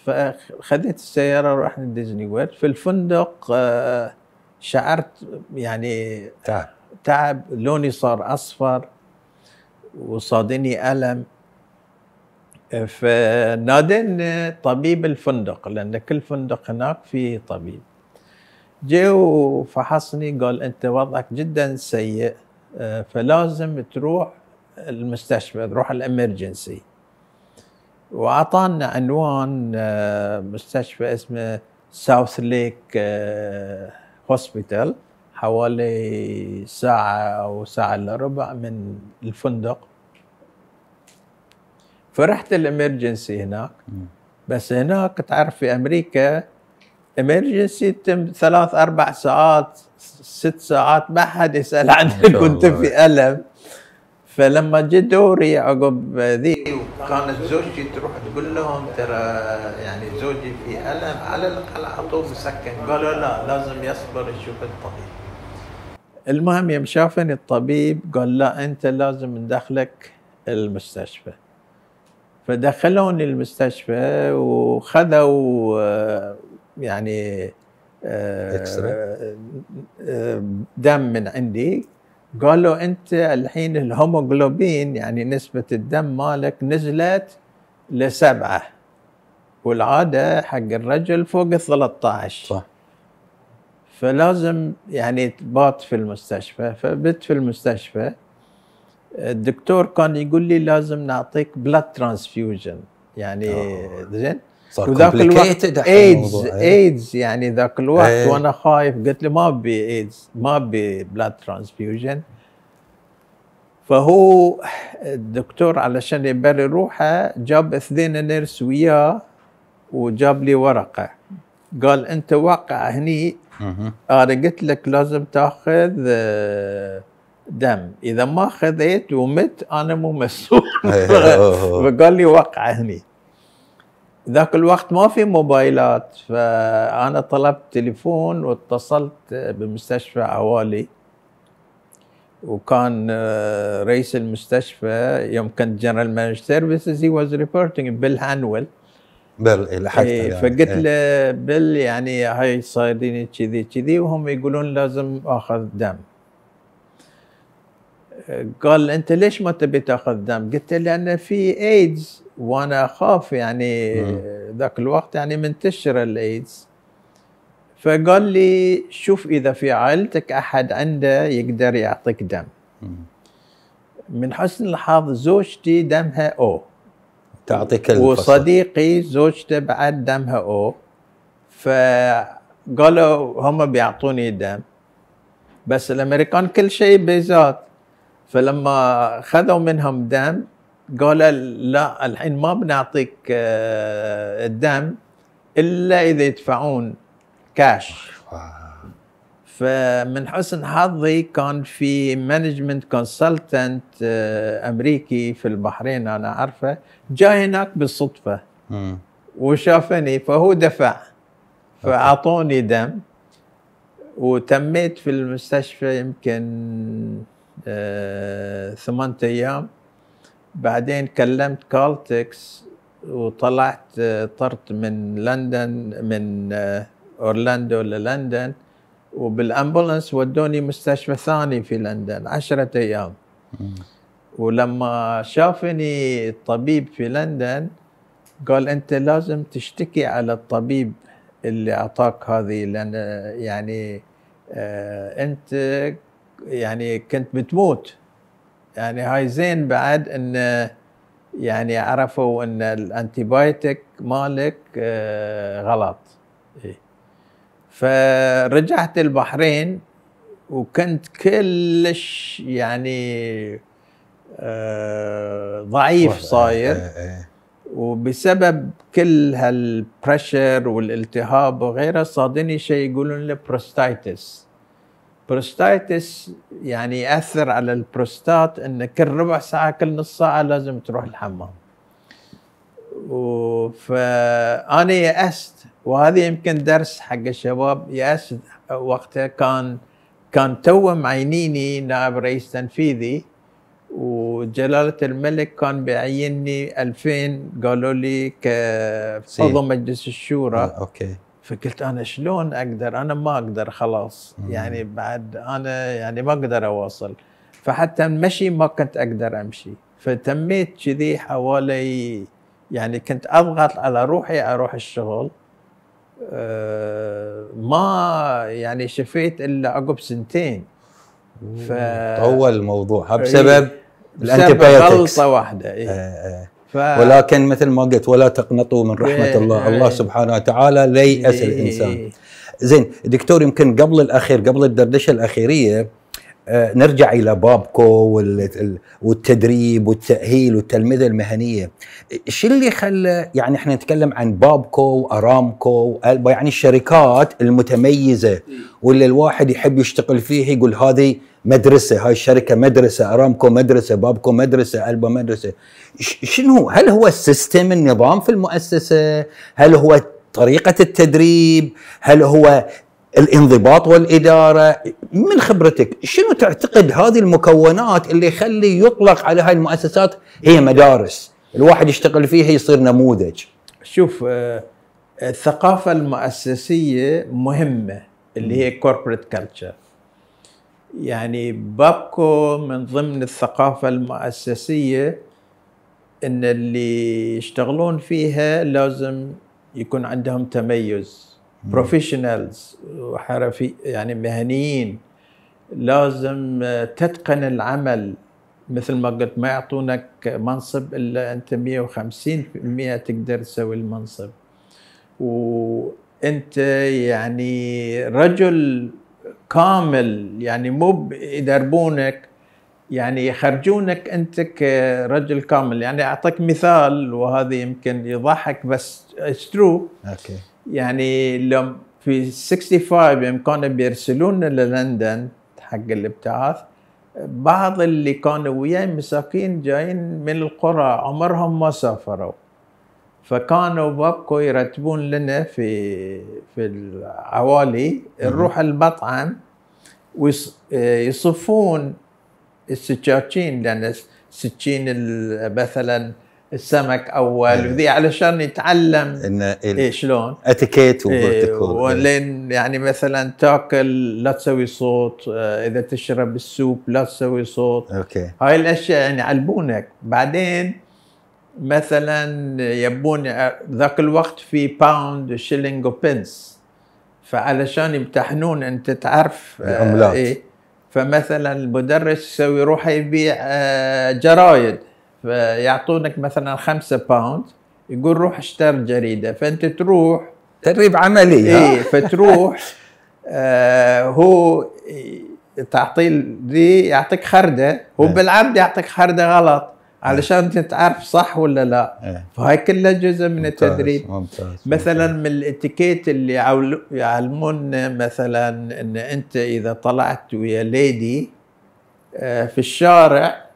فخذيت السياره ورحنا ديزني وورد في الفندق آه، شعرت يعني تعب تعب لوني صار اصفر وصادني الم فنادين طبيب الفندق لان كل فندق هناك فيه طبيب جاء وفحصني قال انت وضعك جدا سيء آه، فلازم تروح المستشفى تروح الامرجنسي واعطانا عنوان آه، مستشفى اسمه ساوث ليك هوسبيتال حوالي ساعة أو ساعة إلا ربع من الفندق فرحت الامرجنسي هناك بس هناك تعرف في أمريكا امرجنسي تم ثلاث أربع ساعات ست ساعات ما حد يسأل عنك كنت في ألم فلما جه دوري عقب ذي وكانت زوجتي تروح تقول لهم ترى يعني زوجي في الم على الاقل اعطوه مسكن قالوا لا لازم يصبر يشوف الطبيب المهم يوم شافني الطبيب قال لا انت لازم ندخلك المستشفى فدخلوني المستشفى وخذوا آه، يعني آه، آه، دم من عندي قالوا انت الحين الهيموغلوبين يعني نسبه الدم مالك نزلت لسبعه والعاده حق الرجل فوق ال 13 صح فلازم يعني تبات في المستشفى فبت في المستشفى الدكتور كان يقول لي لازم نعطيك بلاد ترانسفيوجن يعني آه. زين وذاك الوقت ايدز ايدز يعني ذاك الوقت أيه. وانا خايف قلت له ما بي ايدز ما بي بلاد ترانسفيوجن فهو الدكتور علشان يبرر روحه جاب اثنين نيرس وياه وجاب لي ورقه قال انت واقع هني انا قلت لك لازم تاخذ آه، دم اذا ما خذيت ومت انا مو مسؤول إيه، فقال لي وقع هني ذاك الوقت ما في موبايلات فأنا طلبت تليفون واتصلت بمستشفى عوالي وكان آه، رئيس المستشفى يوم كنت جنرال مانج سيرفيسز هي واز ريبورتنج بيل هانويل بيل لحقت إيه، يعني، فقلت إيه. له بيل يعني هاي صايرين كذي كذي وهم يقولون لازم اخذ دم آه، قال انت ليش ما تبي تاخذ دم؟ قلت له لان في ايدز وانا اخاف يعني ذاك الوقت يعني منتشر الايدز فقال لي شوف اذا في عائلتك احد عنده يقدر يعطيك دم من حسن الحظ زوجتي دمها او تعطيك الفصل. وصديقي زوجته بعد دمها او فقالوا هم بيعطوني دم بس الامريكان كل شيء بيزات فلما خذوا منهم دم قال لا الحين ما بنعطيك آه، الدم الا اذا يدفعون كاش فمن حسن حظي كان في مانجمنت آه، كونسلتنت امريكي في البحرين انا اعرفه جاي هناك بالصدفه وشافني فهو دفع فاعطوني دم وتميت في المستشفى يمكن آه، ثمانية ايام بعدين كلمت كالتكس وطلعت آه، طرت من لندن من آه، اورلاندو للندن وبالامبولانس ودوني مستشفى ثاني في لندن عشرة ايام ولما شافني الطبيب في لندن قال انت لازم تشتكي على الطبيب اللي اعطاك هذه لان آه، يعني انت يعني كنت بتموت يعني هاي زين بعد ان يعني عرفوا ان الانتيبايتك مالك آه، غلط إيه. فرجعت البحرين وكنت كلش يعني آه، ضعيف صاير إيه، إيه، وبسبب كل هالبريشر والالتهاب وغيره صادني شيء يقولون له بروستايتس بروستايتس يعني ياثر على البروستات ان كل ربع ساعه كل نص ساعه لازم تروح الحمام فانا يأست وهذا يمكن درس حق الشباب يأست وقتها كان كان تو معينيني نائب رئيس تنفيذي وجلالة الملك كان بيعينني 2000 قالوا لي كعضو مجلس الشورى آه، اوكي فقلت انا شلون اقدر انا ما اقدر خلاص يعني بعد انا يعني ما اقدر اواصل فحتى المشي ما كنت اقدر امشي فتميت كذي حوالي يعني كنت اضغط على روحي اروح الشغل آه، ما يعني شفيت الا عقب سنتين ف... طول الموضوع إيه، بسبب بسبب غلطه واحده إيه. آه آه. ف... ولكن مثل ما قلت ولا تقنطوا من رحمه إيه، الله الله إيه. سبحانه وتعالى ليأس إيه، الانسان زين دكتور يمكن قبل الاخير قبل الدردشه الاخيريه آه، نرجع الى بابكو والتدريب والتاهيل والتلمذه المهنيه شو اللي خلى يعني احنا نتكلم عن بابكو وارامكو يعني الشركات المتميزه إيه. واللي الواحد يحب يشتغل فيه يقول هذه مدرسه هاي الشركه مدرسه ارامكو مدرسه بابكو مدرسه البا مدرسه شنو هل هو السيستم النظام في المؤسسه هل هو طريقه التدريب هل هو الانضباط والاداره من خبرتك شنو تعتقد هذه المكونات اللي يخلي يطلق على هاي المؤسسات هي مدارس الواحد يشتغل فيها يصير نموذج شوف آه، الثقافه المؤسسيه مهمه اللي هي كوربريت كلتشر يعني بابكو من ضمن الثقافه المؤسسيه ان اللي يشتغلون فيها لازم يكون عندهم تميز بروفيشنالز وحرفي يعني مهنيين لازم آه، تتقن العمل مثل ما قلت ما يعطونك منصب الا انت 150% تقدر تسوي المنصب وانت يعني رجل كامل يعني مو يدربونك يعني يخرجونك انت كرجل كامل يعني اعطيك مثال وهذا يمكن يضحك بس اتس ترو اوكي يعني لو في 65 بامكانهم بيرسلونا للندن حق الابتعاث بعض اللي كانوا وياي مساكين جايين من القرى عمرهم ما سافروا فكانوا بابكو يرتبون لنا في في العوالي نروح المطعم ويصفون السكاكين لان سكين مثلا السمك اول إيه. وذي علشان يتعلم إن إيه شلون اتيكيت وبروتوكول إيه ولين يعني مثلا تاكل لا تسوي صوت آه، اذا تشرب السوب لا تسوي صوت اوكي هاي الاشياء يعني يعلمونك بعدين مثلا يبون ذاك الوقت في باوند شيلينج وبنس فعلشان يمتحنون انت تعرف العملات آه، إيه فمثلا المدرس يسوي روحه يبيع آه، جرايد فيعطونك مثلا خمسة باوند يقول روح اشتر جريدة فأنت تروح تدريب عملي إيه فتروح (laughs) آه هو تعطيه دي يعطيك خردة هو إيه. بالعرض يعطيك خردة غلط إيه. علشان انت تعرف صح ولا لا إيه. فهاي كلها جزء من ممتاز التدريب ممتاز مثلا ممتاز. من الاتيكيت اللي يعلمون مثلا ان انت اذا طلعت ويا ليدي آه، في الشارع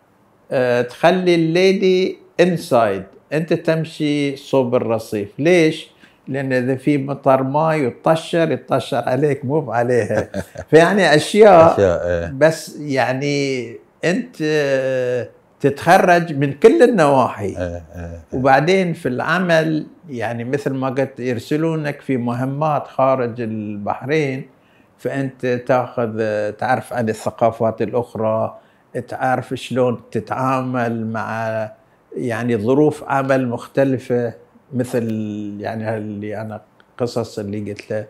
آه، تخلي الليدي انسايد انت تمشي صوب الرصيف ليش لان اذا في مطر ماي يطشر يتطشر عليك مو عليها (laughs) فيعني اشياء إيه. بس يعني انت آه، تتخرج من كل النواحي إيه، إيه، وبعدين في العمل يعني مثل ما قلت يرسلونك في مهمات خارج البحرين فانت تاخذ آه، تعرف عن الثقافات الاخرى تعرف شلون تتعامل مع يعني ظروف عمل مختلفة مثل يعني اللي أنا قصص اللي قلت له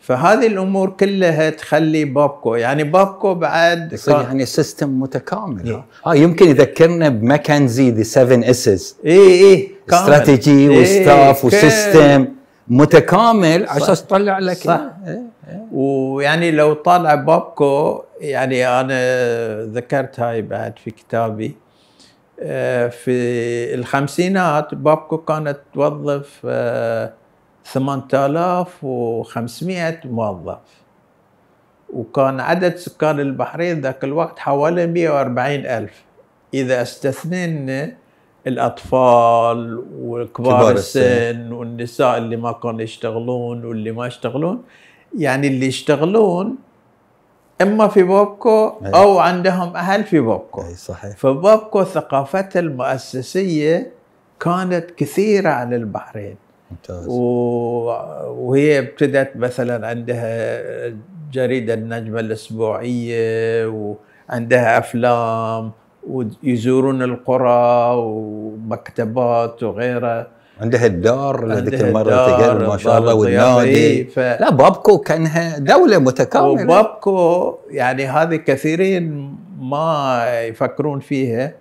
فهذه الامور كلها تخلي بابكو يعني بابكو بعد يصير يعني سيستم متكامل إيه؟ اه يمكن يذكرنا بماكنزي ذا 7 اسز اي اي استراتيجي إيه وستاف إيه، إيه، وسيستم متكامل على اساس تطلع لك صح إيه؟ إيه؟ ويعني لو طالع بابكو يعني أنا ذكرت هاي بعد في كتابي آه، في الخمسينات بابكو كانت توظف 8500 آه، موظف وكان عدد سكان البحرين ذاك الوقت حوالي 140 ألف إذا استثنينا الأطفال وكبار السن, السن والنساء اللي ما كانوا يشتغلون واللي ما يشتغلون يعني اللي يشتغلون اما في بوبكو او عندهم اهل في بوبكو اي صحيح فبوبكو ثقافتها المؤسسيه كانت كثيره على البحرين ممتاز و... وهي ابتدت مثلا عندها جريده النجمه الاسبوعيه وعندها افلام ويزورون القرى ومكتبات وغيرها عندها الدار هذيك المره ما شاء الله والنادي ف... لا بابكو كانها دوله متكامله وبابكو يعني هذه كثيرين ما يفكرون فيها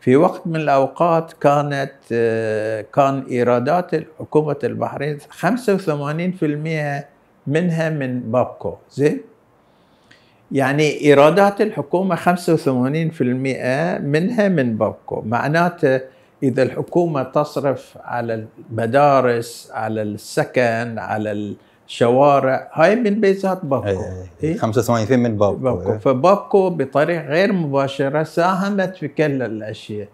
في وقت من الاوقات كانت كان ايرادات حكومه البحرين 85% منها من بابكو زين يعني ايرادات الحكومه 85% منها من بابكو معناته اذا الحكومه تصرف على المدارس على السكن على الشوارع هاي من بيزات بابكو 85 إيه، إيه، إيه. من بابكو, بابكو. فبابكو بطريقه غير مباشره ساهمت في كل الاشياء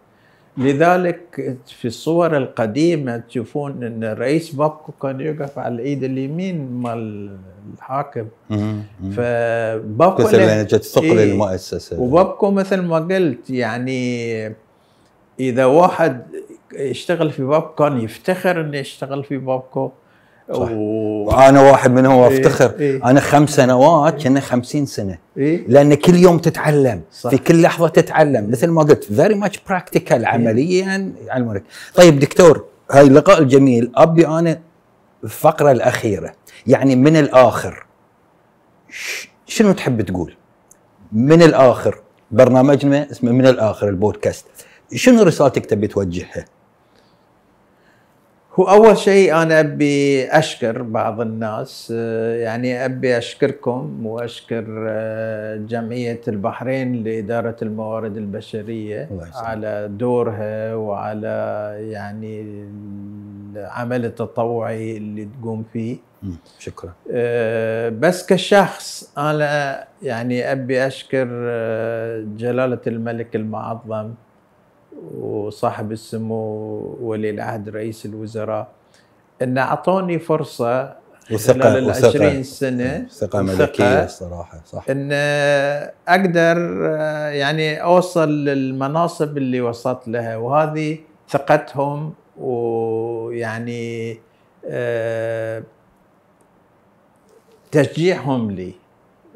لذلك في الصور القديمة تشوفون أن رئيس بابكو كان يقف على الإيد اليمين مال الحاكم فبابكو كسر لأن جت ثقل المؤسسة وبابكو مثل ما قلت يعني اذا واحد يشتغل في بابكون يفتخر انه يشتغل في بابكو صح. و... وانا واحد منهم وافتخر إيه؟ إيه؟ انا خمس سنوات كنا خمسين سنه إيه؟ لان كل يوم تتعلم صح. في كل لحظه تتعلم مثل ما قلت فيري ماتش براكتيكال عمليا يعلمونك طيب دكتور هاي اللقاء الجميل ابي انا الفقره الاخيره يعني من الاخر شنو تحب تقول من الاخر برنامجنا اسمه من الاخر البودكاست شنو رسالتك تبي توجهها؟ هو اول شيء انا ابي اشكر بعض الناس آه، يعني ابي اشكركم واشكر آه، جمعيه البحرين لاداره الموارد البشريه على دورها وعلى يعني العمل التطوعي اللي تقوم فيه شكرا آه، بس كشخص انا يعني ابي اشكر جلاله الملك المعظم وصاحب السمو ولي العهد رئيس الوزراء ان اعطوني فرصه خلال ال 20 سنه ثقه ملكيه الصراحه صح ان اقدر آه، يعني اوصل للمناصب اللي وصلت لها وهذه ثقتهم ويعني آه، تشجيعهم لي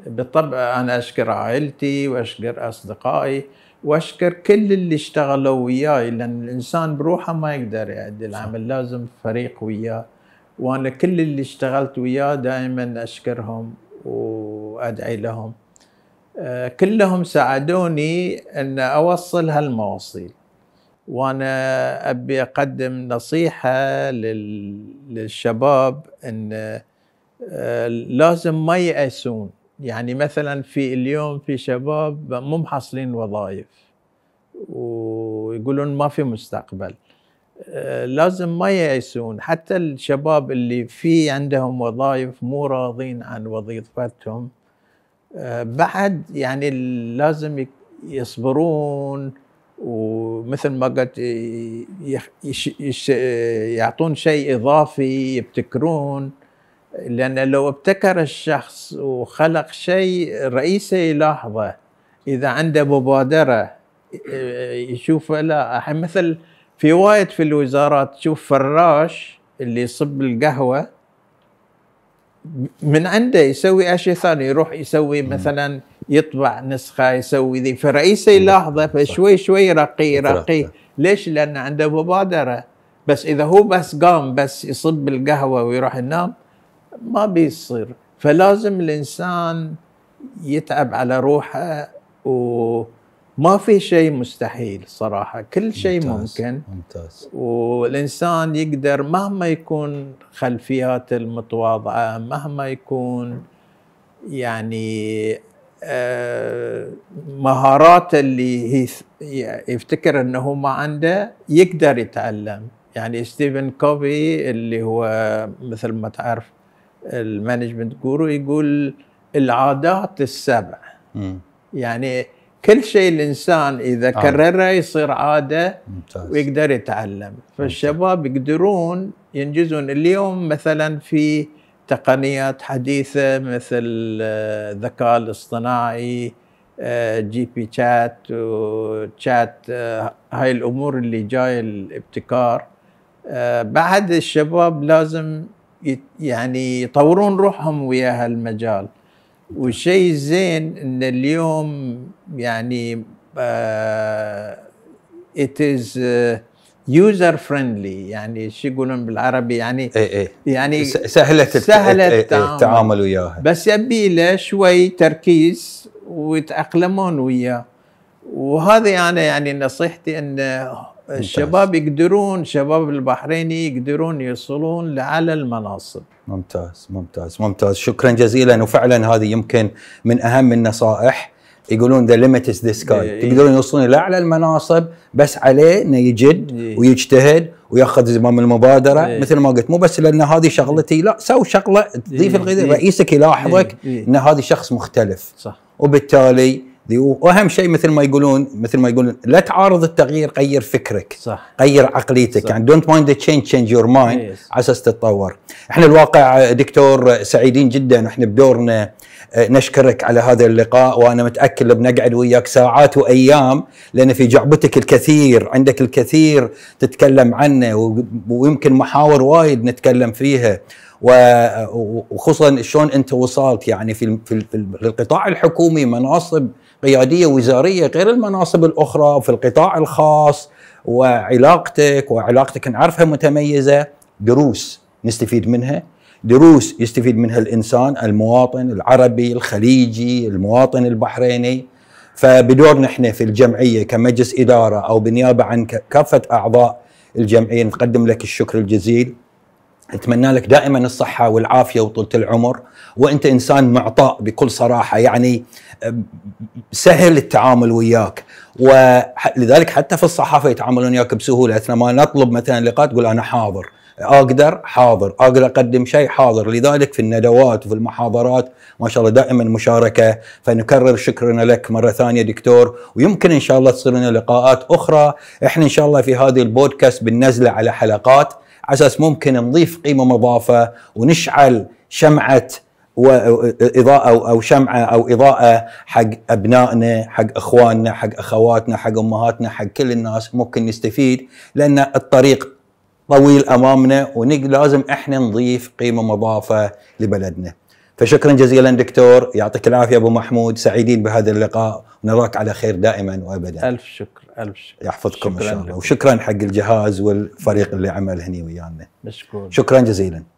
بالطبع انا اشكر عائلتي واشكر اصدقائي واشكر كل اللي اشتغلوا وياي لان الانسان بروحه ما يقدر يؤدي العمل لازم فريق وياه وانا كل اللي اشتغلت وياه دائما اشكرهم وادعي لهم آه، كلهم ساعدوني ان اوصل هالمواصيل وانا ابي اقدم نصيحه للشباب ان آه، لازم ما يأسون يعني مثلا في اليوم في شباب مو محصلين وظائف ويقولون ما في مستقبل آه، لازم ما ييأسون حتى الشباب اللي في عندهم وظائف مو راضين عن وظيفتهم آه، بعد يعني لازم يصبرون ومثل ما قلت يعطون شيء اضافي يبتكرون لأن لو ابتكر الشخص وخلق شيء رئيسه يلاحظه إذا عنده مبادرة يشوفه لا مثل في وايد في الوزارات تشوف فراش اللي يصب القهوة من عنده يسوي أشياء ثانية يروح يسوي مثلا يطبع نسخة يسوي ذي فرئيسه يلاحظه فشوي شوي رقي رقي ليش لأن عنده مبادرة بس إذا هو بس قام بس يصب القهوة ويروح ينام ما بيصير فلازم الانسان يتعب على روحه وما في شيء مستحيل صراحه كل شيء ممكن ممتاز والانسان يقدر مهما يكون خلفيات المتواضعه مهما يكون يعني مهارات آه، مهاراته اللي يفتكر انه ما عنده يقدر يتعلم يعني ستيفن كوفي اللي هو مثل ما تعرف المانجمنت جورو يقول العادات السبع م. يعني كل شيء الانسان اذا آه. كرره يصير عاده ممتاز. ويقدر يتعلم فالشباب يقدرون ينجزون اليوم مثلا في تقنيات حديثه مثل الذكاء آه، الاصطناعي آه، جي بي شات وشات هاي الامور اللي جايه الابتكار بعد الشباب لازم يعني يطورون روحهم ويا هالمجال والشيء الزين ان اليوم يعني ات از يوزر فريندلي يعني شو يقولون بالعربي يعني اي اي يعني سهله سهلة إيه، إيه، التعامل وياها بس يبي له شوي تركيز ويتاقلمون وياه وهذا انا يعني, يعني نصيحتي انه الشباب يقدرون شباب البحريني يقدرون يوصلون لعلى المناصب ممتاز ممتاز ممتاز شكرا جزيلا وفعلا هذه يمكن من اهم النصائح يقولون ذا ليميت از ذيس تقدرون يوصلون لاعلى المناصب بس عليه انه يجد إيه. ويجتهد وياخذ زمام المبادره إيه. مثل ما قلت مو بس لان هذه شغلتي لا سو شغله تضيف إيه. الغذاء إيه. رئيسك يلاحظك إيه. إيه. ان هذا شخص مختلف صح وبالتالي واهم شيء مثل ما يقولون مثل ما يقولون لا تعارض التغيير غير فكرك صح غير عقليتك صح. يعني دونت مايند تشينج تشينج يور مايند على اساس تتطور احنا الواقع دكتور سعيدين جدا احنا بدورنا آه، نشكرك على هذا اللقاء وانا متاكد بنقعد وياك ساعات وايام لان في جعبتك الكثير عندك الكثير تتكلم عنه ويمكن محاور وايد نتكلم فيها وخصوصا شلون انت وصلت يعني في القطاع الحكومي مناصب قياديه وزاريه غير المناصب الاخرى في القطاع الخاص وعلاقتك وعلاقتك نعرفها متميزه دروس نستفيد منها دروس يستفيد منها الانسان المواطن العربي الخليجي المواطن البحريني فبدور نحن في الجمعيه كمجلس اداره او بنيابه عن كافه اعضاء الجمعيه نقدم لك الشكر الجزيل نتمنى لك دائما الصحة والعافية وطولة العمر وأنت إنسان معطاء بكل صراحة يعني سهل التعامل وياك ولذلك حتى في الصحافة يتعاملون وياك بسهولة أثناء ما نطلب مثلا لقاء تقول أنا حاضر اقدر حاضر اقدر اقدم شيء حاضر لذلك في الندوات وفي المحاضرات ما شاء الله دائما مشاركه فنكرر شكرنا لك مره ثانيه دكتور ويمكن ان شاء الله تصير لنا لقاءات اخرى احنا ان شاء الله في هذه البودكاست بننزله على حلقات على اساس ممكن نضيف قيمه مضافه ونشعل شمعه واضاءه او شمعه او اضاءه حق ابنائنا، حق اخواننا، حق اخواتنا، حق امهاتنا، حق كل الناس ممكن نستفيد لان الطريق طويل امامنا ولازم احنا نضيف قيمه مضافه لبلدنا. فشكرا جزيلا دكتور يعطيك العافيه ابو محمود سعيدين بهذا اللقاء ونراك على خير دائما وابدا. الف شكر. الف يحفظكم ان شاء الله وشكرا حق الجهاز والفريق اللي عمل هني ويانا مشكور شكرا جزيلا